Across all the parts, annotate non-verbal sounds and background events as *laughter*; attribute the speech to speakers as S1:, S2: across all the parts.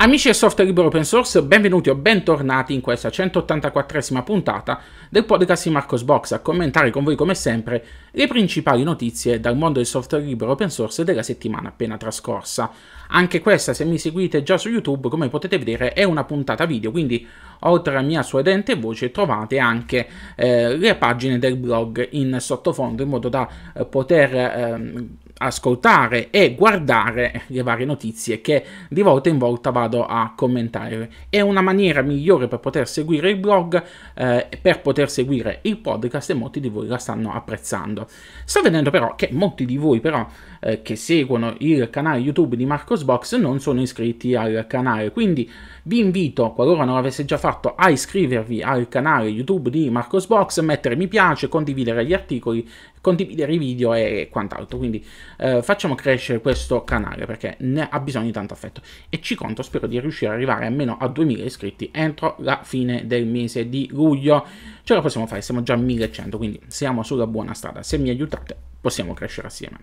S1: Amici del software libero open source, benvenuti o bentornati in questa 184esima puntata del podcast di Marcos Box a commentare con voi come sempre le principali notizie dal mondo del software libero open source della settimana appena trascorsa. Anche questa, se mi seguite già su YouTube, come potete vedere, è una puntata video, quindi oltre alla mia suadente voce trovate anche eh, le pagine del blog in sottofondo in modo da eh, poter eh, ascoltare e guardare le varie notizie che di volta in volta vado a commentare. È una maniera migliore per poter seguire il blog, eh, per poter seguire il podcast e molti di voi la stanno apprezzando. Sto vedendo però che molti di voi però eh, che seguono il canale YouTube di Marcosbox non sono iscritti al canale, quindi vi invito, qualora non l'avesse già fatto, a iscrivervi al canale YouTube di Marcosbox, mettere mi piace, condividere gli articoli, condividere i video e quant'altro. Quindi eh, facciamo crescere questo canale perché ne ha bisogno di tanto affetto. E ci conto, spero di riuscire ad arrivare almeno a 2000 iscritti entro la fine del mese di luglio. Ce la possiamo fare, siamo già a 1100, quindi siamo sulla buona strada. Se mi aiutate possiamo crescere assieme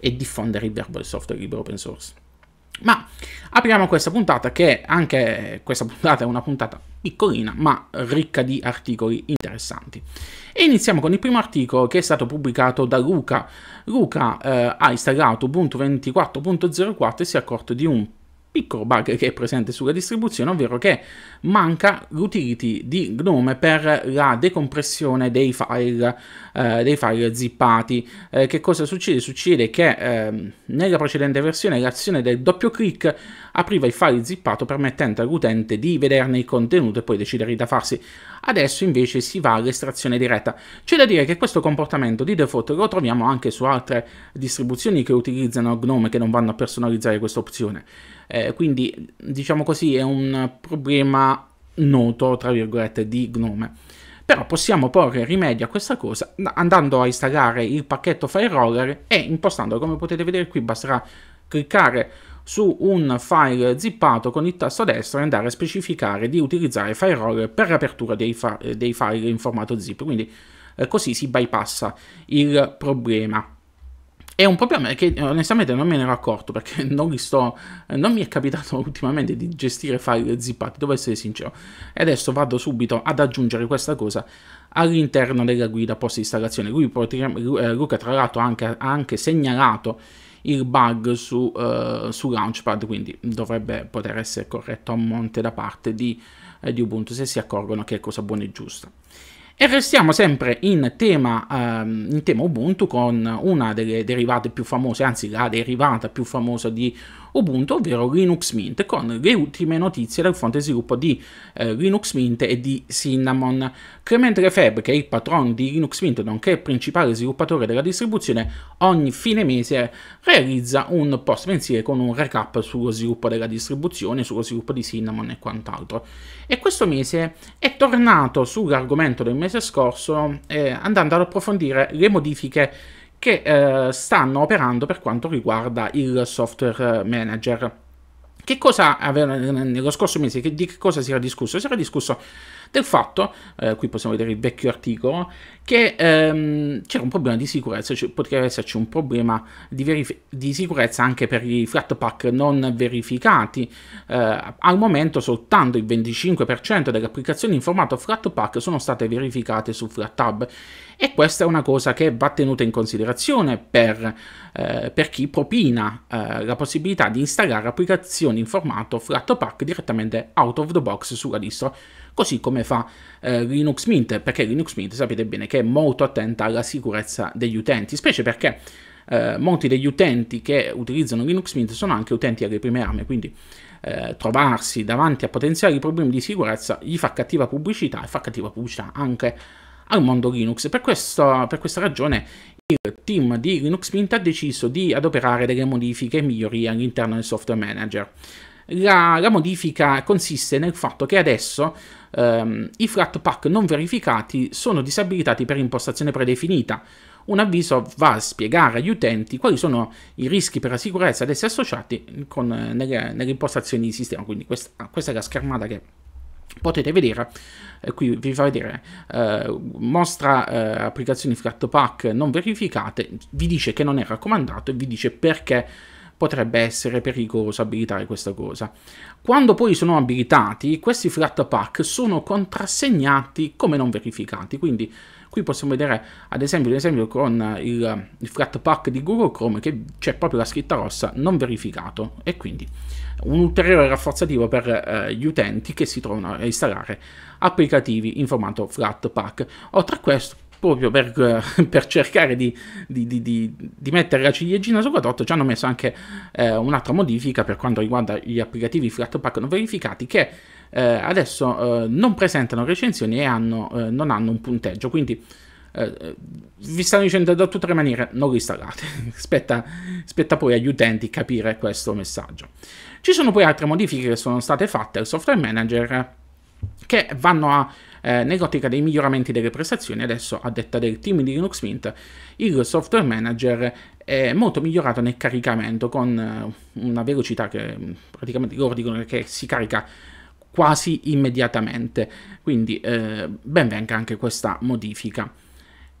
S1: e diffondere il verbo del software libero open source. Ma apriamo questa puntata che anche questa puntata è una puntata piccolina ma ricca di articoli interessanti. E iniziamo con il primo articolo che è stato pubblicato da Luca. Luca eh, ha installato Ubuntu 24.04 e si è accorto di un piccolo bug che è presente sulla distribuzione, ovvero che manca l'utility di GNOME per la decompressione dei file, eh, dei file zippati. Eh, che cosa succede? Succede che eh, nella precedente versione l'azione del doppio clic apriva il file zippato permettendo all'utente di vederne il contenuto e poi decidere di da farsi. Adesso invece si va all'estrazione diretta. C'è da dire che questo comportamento di default lo troviamo anche su altre distribuzioni che utilizzano GNOME che non vanno a personalizzare questa opzione. Eh, quindi, diciamo così, è un problema noto, tra virgolette, di Gnome. Però possiamo porre rimedio a questa cosa andando a installare il pacchetto FireRoller e impostandolo. Come potete vedere qui basterà cliccare su un file zippato con il tasto destro e andare a specificare di utilizzare FireRoller per l'apertura dei, dei, file in formato zip. Quindi eh, così si bypassa il problema. È un problema che eh, onestamente non me ne ero accorto perché *laughs* non mi, sto, non mi è capitato *laughs* ultimamente di gestire file zippati, devo essere sincero. E adesso vado subito ad aggiungere questa cosa all'interno della guida post installazione. Lui, eh, Luca tra l'altro anche, ha anche segnalato il bug su, uh, su, Launchpad, quindi dovrebbe poter essere corretto a monte da parte di, eh, di Ubuntu se si accorgono che è cosa buona e giusta. E restiamo sempre in tema, um, in tema Ubuntu con una delle derivate più famose, anzi la derivata più famosa di Ubuntu, ovvero Linux Mint, con le ultime notizie dal fronte sviluppo di eh, Linux Mint e di Cinnamon. Clement Lefebvre, che è il patron di Linux Mint, nonché il principale sviluppatore della distribuzione, ogni fine mese realizza un post mensile con un recap sullo sviluppo della distribuzione, sullo sviluppo di Cinnamon e quant'altro. E questo mese è tornato sull'argomento del mese scorso eh, andando ad approfondire le modifiche che eh, stanno operando per quanto riguarda il software manager. Che cosa aveva nello scorso mese? Che, di che cosa si era discusso? Si era discusso del fatto, eh, qui possiamo vedere il vecchio articolo, che ehm, c'era un problema di sicurezza, cioè potrebbe esserci un problema di, di, sicurezza anche per i flatpak non verificati. Eh, al momento soltanto il 25% delle applicazioni in formato flatpak sono state verificate su FlatHub e questa è una cosa che va tenuta in considerazione per, eh, per chi propina eh, la possibilità di installare applicazioni in formato flatpak direttamente out of the box sulla distro così come fa eh, Linux Mint, perché Linux Mint sapete bene che è molto attenta alla sicurezza degli utenti, specie perché eh, molti degli utenti che utilizzano Linux Mint sono anche utenti alle prime armi, quindi eh, trovarsi davanti a potenziali problemi di sicurezza gli fa cattiva pubblicità e fa cattiva pubblicità anche al mondo Linux. Per, questo, per questa ragione il team di Linux Mint ha deciso di adoperare delle modifiche e migliorie all'interno del software manager. La, la modifica consiste nel fatto che adesso ehm, i flatpak non verificati sono disabilitati per impostazione predefinita. Un avviso va a spiegare agli utenti quali sono i rischi per la sicurezza ad essi associati con, nelle, nelle, impostazioni di sistema. Quindi questa, questa è la schermata che potete vedere eh, qui vi fa vedere eh, mostra eh, applicazioni flatpak non verificate vi dice che non è raccomandato e vi dice perché potrebbe essere pericoloso abilitare questa cosa. Quando poi sono abilitati, questi flat pack sono contrassegnati come non verificati, quindi qui possiamo vedere ad esempio, ad esempio con il, il flat pack di Google Chrome che c'è proprio la scritta rossa non verificato e quindi un ulteriore rafforzativo per eh, gli utenti che si trovano a installare applicativi in formato flat pack. Oltre a questo proprio per, *laughs* per cercare di, di, di, di, mettere la ciliegina su torta ci hanno messo anche eh, un'altra modifica per quanto riguarda gli applicativi Flatpak non verificati che eh, adesso eh, non presentano recensioni e hanno, eh, non hanno un punteggio quindi eh, vi stanno dicendo da tutte le maniere non li installate *laughs* spetta, spetta poi agli utenti capire questo messaggio ci sono poi altre modifiche che sono state fatte al software manager che vanno a eh, nell'ottica dei miglioramenti delle prestazioni. Adesso, a detta del team di Linux Mint, il software manager è molto migliorato nel caricamento con eh, una velocità che mm, praticamente loro dicono che si carica quasi immediatamente. Quindi eh, ben venga anche questa modifica.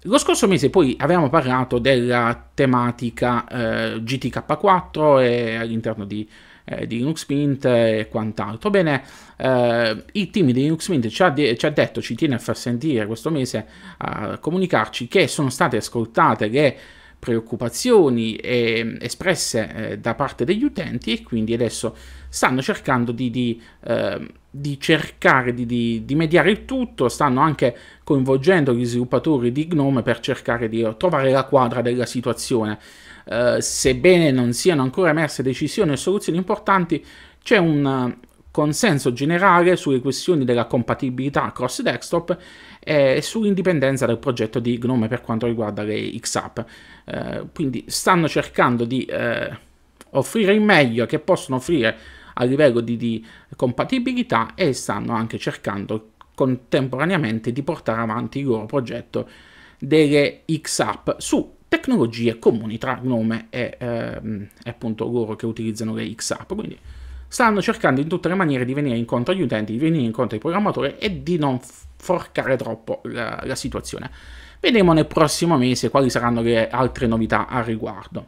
S1: Lo scorso mese poi avevamo parlato della tematica eh, GTK4 e all'interno di eh, di Linux Mint e quant'altro. Bene, eh, il team di Linux Mint ci ha, de ci ha, detto, ci tiene a far sentire questo mese, a comunicarci che sono state ascoltate le preoccupazioni eh, espresse eh, da parte degli utenti e quindi adesso stanno cercando di, di, eh, di cercare di, di, mediare il tutto, stanno anche coinvolgendo gli sviluppatori di Gnome per cercare di trovare la quadra della situazione. Eh, sebbene non siano ancora emerse decisioni o soluzioni importanti, c'è un eh, consenso generale sulle questioni della compatibilità cross desktop e sull'indipendenza del progetto di Gnome per quanto riguarda le XApp. Eh, quindi stanno cercando di eh, offrire il meglio che possono offrire a livello di, di compatibilità e stanno anche cercando contemporaneamente di portare avanti il loro progetto delle XApp su tecnologie comuni tra Gnome e, ehm, e appunto loro che utilizzano le x Quindi stanno cercando in tutte le maniere di venire incontro agli utenti, di venire incontro ai programmatori e di non forcare troppo la, la situazione. Vedremo nel prossimo mese quali saranno le altre novità al riguardo.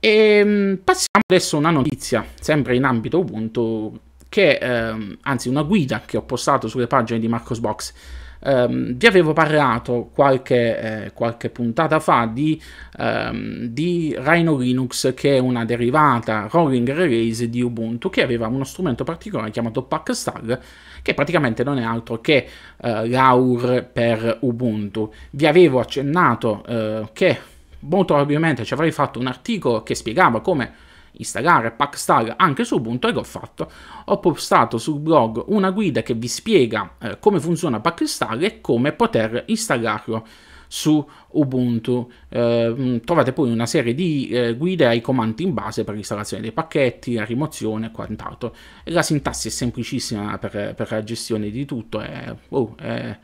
S1: E ehm, passiamo adesso a una notizia, sempre in ambito Ubuntu, che, ehm, anzi una guida che ho postato sulle pagine di Marcosbox Um, vi avevo parlato qualche, eh, qualche puntata fa di, um, di, Rhino Linux, che è una derivata rolling release di Ubuntu, che aveva uno strumento particolare chiamato Packstar, che praticamente non è altro che eh, l'AUR per Ubuntu. Vi avevo accennato eh, che molto probabilmente ci avrei fatto un articolo che spiegava come installare e Packstar anche su Ubuntu e ecco, che ho fatto? Ho postato sul blog una guida che vi spiega eh, come funziona Packstar e come poter installarlo su Ubuntu. Eh, trovate poi una serie di eh, guide ai comandi in base per l'installazione dei pacchetti, la rimozione e quant'altro. La sintassi è semplicissima per, per, la gestione di tutto, è, oh, è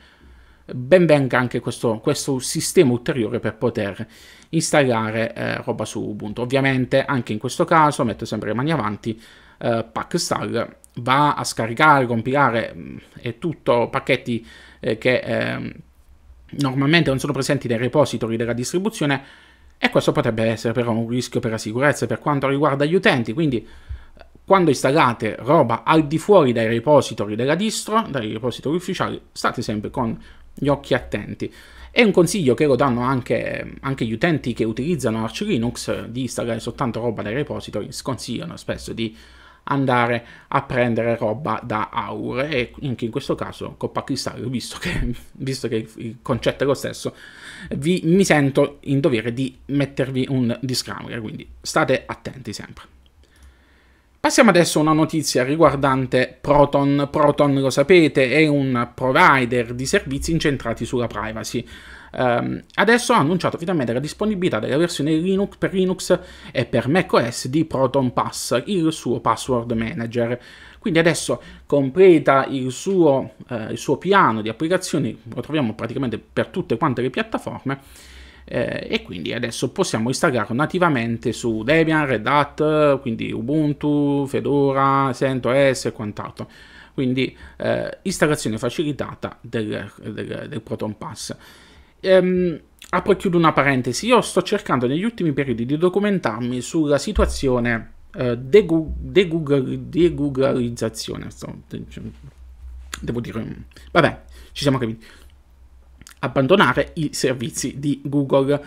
S1: ben venga anche questo, questo, sistema ulteriore per poter installare eh, roba su Ubuntu. Ovviamente anche in questo caso, metto sempre le mani avanti, eh, PackStall va a scaricare, compilare mm, e tutto pacchetti eh, che eh, normalmente non sono presenti nei repository della distribuzione e questo potrebbe essere però un rischio per la sicurezza per quanto riguarda gli utenti, quindi quando installate roba al di fuori dai repository della distro, dai repository ufficiali, state sempre con gli occhi attenti. È un consiglio che lo danno anche, anche gli utenti che utilizzano Arch Linux di installare soltanto roba dai repository, sconsigliano spesso di andare a prendere roba da Aure e anche in questo caso Coppa Cristallo, visto *laughs* visto che il concetto è lo stesso, vi, mi sento in dovere di mettervi un disclaimer, quindi state attenti sempre. Passiamo adesso a una notizia riguardante Proton. Proton, lo sapete, è un provider di servizi incentrati sulla privacy. Um, adesso ha annunciato finalmente la disponibilità della versione Linux per Linux e per macOS di Proton Pass, il suo password manager. Quindi adesso completa il suo, uh, il suo piano di applicazioni, lo troviamo praticamente per tutte quante le piattaforme eh, e quindi adesso possiamo installare nativamente su Debian, Red Hat, quindi Ubuntu, Fedora, CentOS e quant'altro quindi eh, installazione facilitata del, del, del Proton Pass. Ehm, apro ah, e chiudo una parentesi, io sto cercando negli ultimi periodi di documentarmi sulla situazione eh, degoogleizzazione, de devo dire, vabbè, ci siamo capiti, abbandonare i servizi di Google.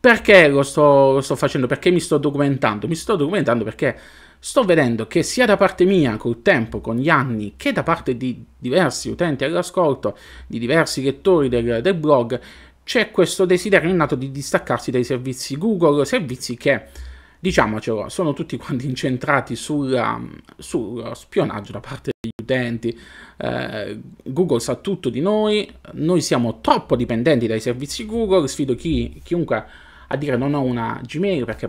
S1: Perché lo sto, lo sto facendo? Perché mi sto documentando? Mi sto documentando perché sto vedendo che sia da parte mia col tempo, con gli anni, che da parte di diversi utenti all'ascolto, di diversi lettori del, del blog, c'è questo desiderio innato di distaccarsi dai servizi Google, servizi che diciamocelo, sono tutti quanti incentrati sulla, um, sullo uh, spionaggio da parte degli utenti. Eh, Google sa tutto di noi, noi siamo troppo dipendenti dai servizi Google, sfido chi, chiunque a dire non ho una Gmail perché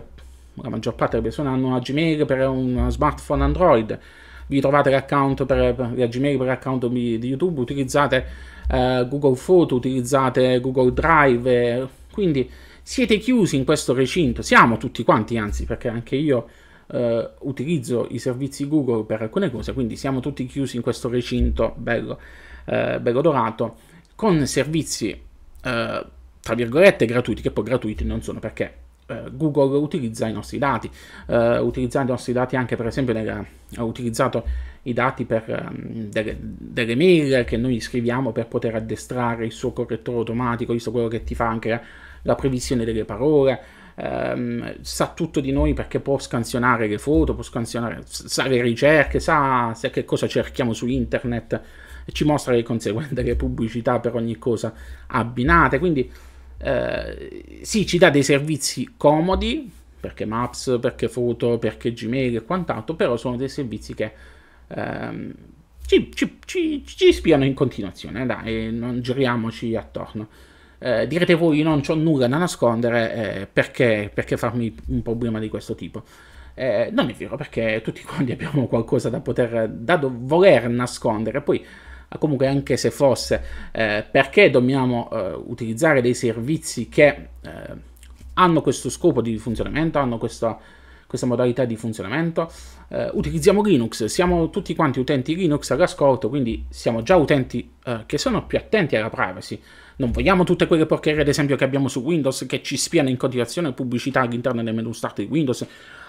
S1: la maggior parte delle persone hanno una Gmail per uno smartphone Android. Vi trovate l'account per, la Gmail per l'account di, YouTube, utilizzate eh, Google Photo, utilizzate Google Drive, eh, quindi siete chiusi in questo recinto, siamo tutti quanti anzi perché anche io eh, utilizzo i servizi Google per alcune cose, quindi siamo tutti chiusi in questo recinto bello, eh, bello dorato con servizi eh, tra virgolette gratuiti, che poi gratuiti non sono perché eh, Google utilizza i nostri dati, eh, utilizzando i nostri dati anche per esempio nella, ha utilizzato i dati per, ehm, delle, delle, mail che noi scriviamo per poter addestrare il suo correttore automatico, visto quello che ti fa anche la, la previsione delle parole. Ehm, sa tutto di noi perché può scansionare le foto, può scansionare, sa le ricerche, sa se che cosa cerchiamo su internet e ci mostra le conseguenze delle pubblicità per ogni cosa abbinate. Quindi eh, sì, ci dà dei servizi comodi perché Maps, perché foto, perché Gmail e quant'altro, però sono dei servizi che ehm, ci, ci, ci, ci, spiano in continuazione, dai, non giriamoci attorno. Eh, direte voi, non ho nulla da nascondere, eh, perché, perché, farmi un problema di questo tipo? Eh, non è vero, perché tutti quanti abbiamo qualcosa da poter, da voler nascondere, poi ah, comunque anche se fosse, eh, perché dobbiamo eh, utilizzare dei servizi che eh, hanno questo scopo di funzionamento, hanno questo questa modalità di funzionamento. Eh, utilizziamo Linux, siamo tutti quanti utenti Linux all'ascolto, quindi siamo già utenti eh, che sono più attenti alla privacy. Non vogliamo tutte quelle porcherie, ad esempio, che abbiamo su Windows, che ci spiano in continuazione pubblicità all'interno del menu start di Windows.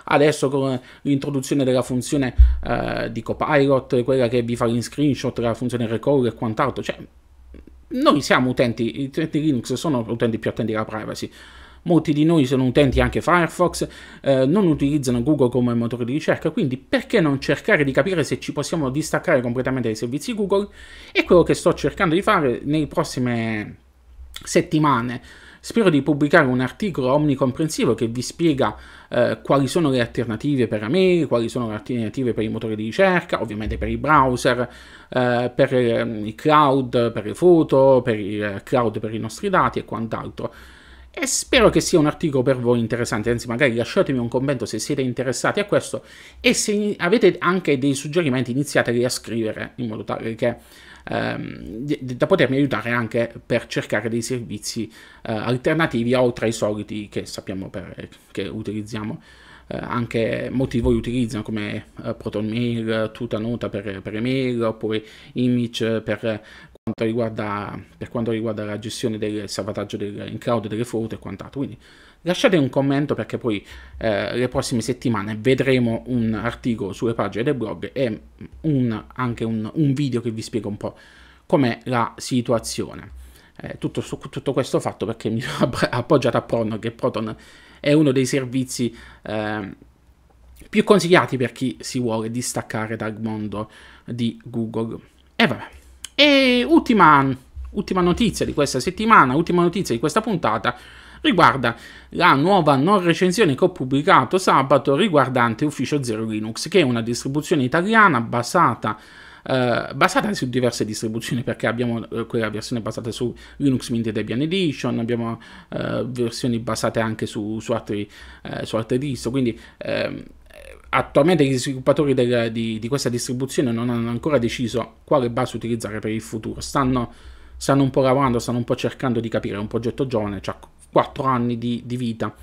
S1: Adesso con l'introduzione della funzione eh, di Copilot, quella che vi fa in screenshot, la funzione recall e quant'altro, cioè noi siamo utenti, gli utenti Linux sono utenti più attenti alla privacy molti di noi sono utenti anche Firefox, eh, non utilizzano Google come motore di ricerca, quindi perché non cercare di capire se ci possiamo distaccare completamente dai servizi Google? È quello che sto cercando di fare nelle prossime settimane. Spero di pubblicare un articolo omnicomprensivo che vi spiega eh, quali sono le alternative per Ameri, quali sono le alternative per i motori di ricerca, ovviamente per i browser, eh, per ehm, i cloud, per le foto, per i eh, cloud per i nostri dati e quant'altro e spero che sia un articolo per voi interessante, anzi magari lasciatemi un commento se siete interessati a questo e se avete anche dei suggerimenti iniziateli a scrivere in modo tale che, ehm, da potermi aiutare anche per cercare dei servizi eh, alternativi oltre ai soliti che sappiamo per, che utilizziamo. Eh, anche molti di voi utilizzano come eh, ProtonMail, Tutanota per, per email oppure Image per quanto riguarda, per quanto riguarda la gestione del salvataggio del, in cloud delle foto e quant'altro. Quindi lasciate un commento perché poi eh, le prossime settimane vedremo un articolo sulle pagine del blog e un, anche un, un, video che vi spiega un po' com'è la situazione. Eh, tutto, su, tutto, questo fatto perché mi sono appoggiato a Proton, che Proton è uno dei servizi eh, più consigliati per chi si vuole distaccare dal mondo di Google. E vabbè. E ultima, ultima notizia di questa settimana, ultima notizia di questa puntata, riguarda la nuova non recensione che ho pubblicato sabato riguardante Ufficio Zero Linux, che è una distribuzione italiana basata, eh, basata su diverse distribuzioni, perché abbiamo eh, quella versione basata su Linux Mint Debian Edition, abbiamo eh, versioni basate anche su, su, altri, eh, su altre distro, quindi ehm, Attualmente gli sviluppatori del, di, di, questa distribuzione non hanno ancora deciso quale base utilizzare per il futuro, stanno, stanno, un po' lavorando, stanno un po' cercando di capire, è un progetto giovane, ha 4 anni di, di vita.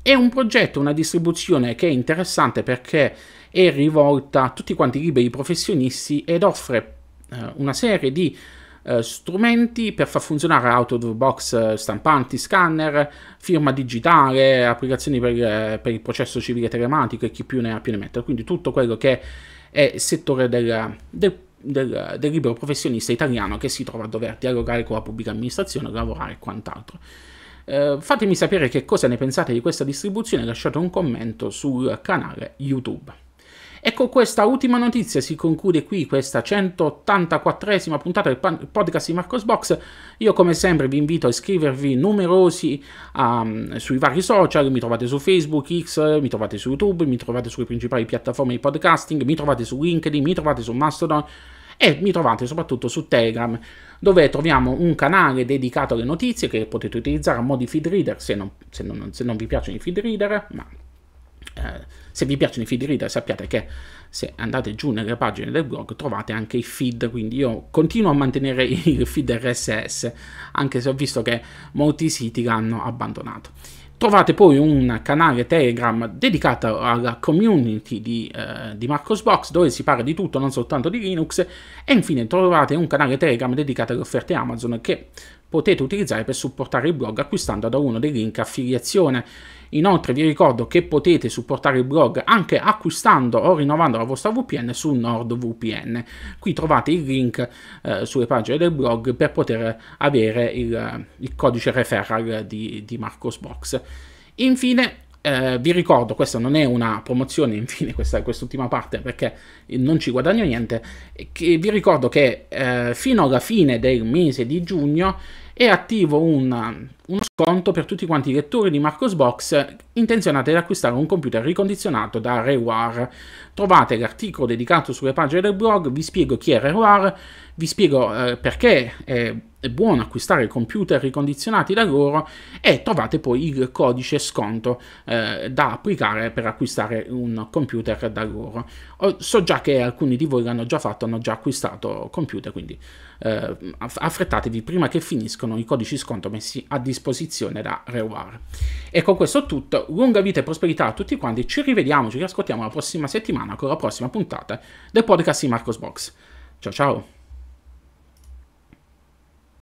S1: È un progetto, una distribuzione che è interessante perché è rivolta a tutti quanti liberi professionisti ed offre eh, una serie di eh, strumenti per far funzionare out of the box eh, stampanti, scanner, firma digitale, applicazioni per, eh, per il processo civile telematico e chi più ne ha più ne metta. Quindi tutto quello che è settore del, del, del, del libero professionista italiano che si trova a dover dialogare con la pubblica amministrazione, lavorare e quant'altro. Uh, fatemi sapere che cosa ne pensate di questa distribuzione, lasciate un commento sul canale YouTube. E con questa ultima notizia si conclude qui questa 184esima puntata del podcast di Marcos Box. Io come sempre vi invito a iscrivervi numerosi um, sui vari social, mi trovate su Facebook, X, mi trovate su YouTube, mi trovate sulle principali piattaforme di podcasting, mi trovate su LinkedIn, mi trovate su Mastodon e mi trovate soprattutto su Telegram dove troviamo un canale dedicato alle notizie che potete utilizzare a modi feed reader se non, se non, se non vi piacciono i feed reader ma eh, se vi piacciono i feed reader sappiate che se andate giù nelle pagine del blog trovate anche i feed, quindi io continuo a mantenere il *laughs* feed RSS, anche se ho visto che molti siti l'hanno abbandonato. Trovate poi un canale Telegram dedicato alla community di, eh, di Marcosbox dove si parla di tutto, non soltanto di Linux e infine trovate un canale Telegram dedicato alle offerte Amazon che potete utilizzare per supportare il blog acquistando da uno dei link affiliazione. Inoltre vi ricordo che potete supportare il blog anche acquistando o rinnovando la vostra VPN su NordVPN. Qui trovate il link eh, sulle pagine del blog per poter avere il, il codice referral di, di Marcosbox. Infine eh, vi ricordo, questa non è una promozione, *laughs* infine, questa, quest'ultima parte perché non ci guadagno niente. vi ricordo che eh, fino alla fine del mese di giugno è attivo un uno sconto per tutti quanti i lettori di Marcos Box intenzionati ad acquistare un computer ricondizionato da Rewar. Trovate l'articolo dedicato sulle pagine del blog, vi spiego chi è Rewar, vi spiego eh, perché è, è buono acquistare computer ricondizionati da loro e trovate poi il codice sconto eh, da applicare per acquistare un computer da loro. Oh, so già che alcuni di voi l'hanno già fatto, hanno già acquistato computer, quindi eh, affrettatevi prima che finiscono i codici sconto messi a disposizione disposizione da rewar. E con questo tutto, lunga vita e prosperità a tutti quanti, ci rivediamo, ci riascoltiamo la prossima settimana con la prossima puntata del podcast di Marcos Box. Ciao ciao!